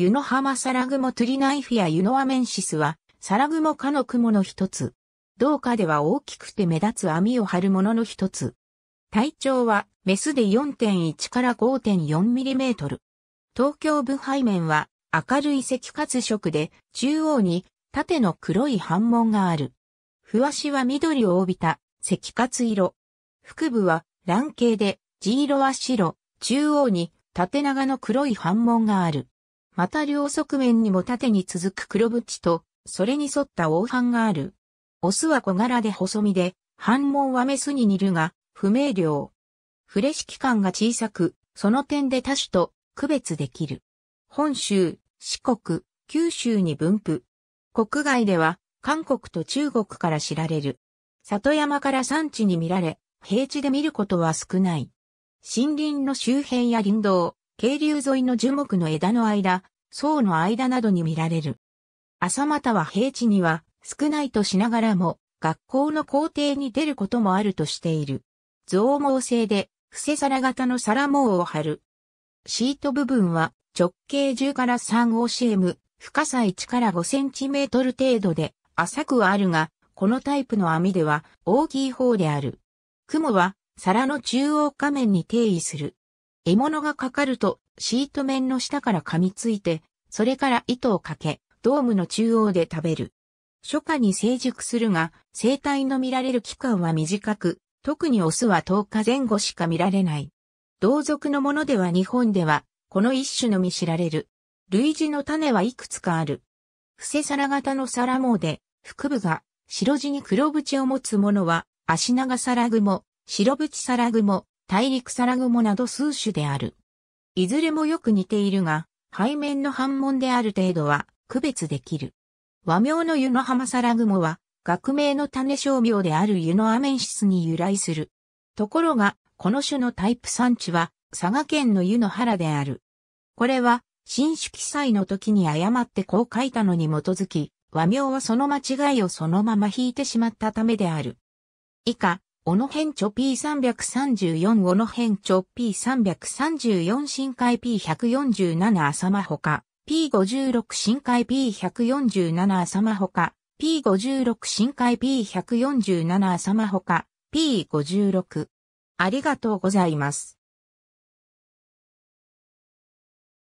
ユノハマサラグモトゥリナイフやユノアメンシスは、サラグモ科の雲の一つ。同科では大きくて目立つ網を張るものの一つ。体長は、メスで4.1から5.4ミリメートル。東京部背面は、明るい赤褐色で、中央に、縦の黒い斑紋がある。ふわしは緑を帯びた、赤褐色。腹部は、卵形で、地色は白、中央に、縦長の黒い斑紋がある。また両側面にも縦に続く黒縁と、それに沿った黄斑がある。オスは小柄で細身で、反紋はメスに似るが、不明瞭。フレシ期感が小さく、その点で多種と区別できる。本州、四国、九州に分布。国外では、韓国と中国から知られる。里山から山地に見られ、平地で見ることは少ない。森林の周辺や林道、渓流沿いの樹木の枝の間、層の間などに見られる。朝または平地には少ないとしながらも、学校の校庭に出ることもあるとしている。増毛性で、伏せ皿型の皿網を張る。シート部分は直径10から 3OCM、深さ1から 5cm 程度で浅くはあるが、このタイプの網では大きい方である。雲は皿の中央下面に定位する。獲物がかかるとシート面の下から噛みついて、それから糸をかけ、ドームの中央で食べる。初夏に成熟するが、生態の見られる期間は短く、特にオスは10日前後しか見られない。同族のものでは日本では、この一種のみ知られる。類似の種はいくつかある。伏せ皿型の皿毛で、腹部が白地に黒縁を持つものは、足長皿雲、白縁皿雲、大陸サラグモなど数種である。いずれもよく似ているが、背面の反紋である程度は区別できる。和名の湯の浜サラグモは、学名の種商名である湯のアメンシスに由来する。ところが、この種のタイプ産地は、佐賀県の湯の原である。これは、新種記載の時に誤ってこう書いたのに基づき、和名はその間違いをそのまま引いてしまったためである。以下、オノヘンチョ P334 オノヘンチョ P334 深海 P147 浅間ほか、P56 深海 P147 浅間ほか、P56 深海 P147 浅間ほか、P56。ありがとうございます。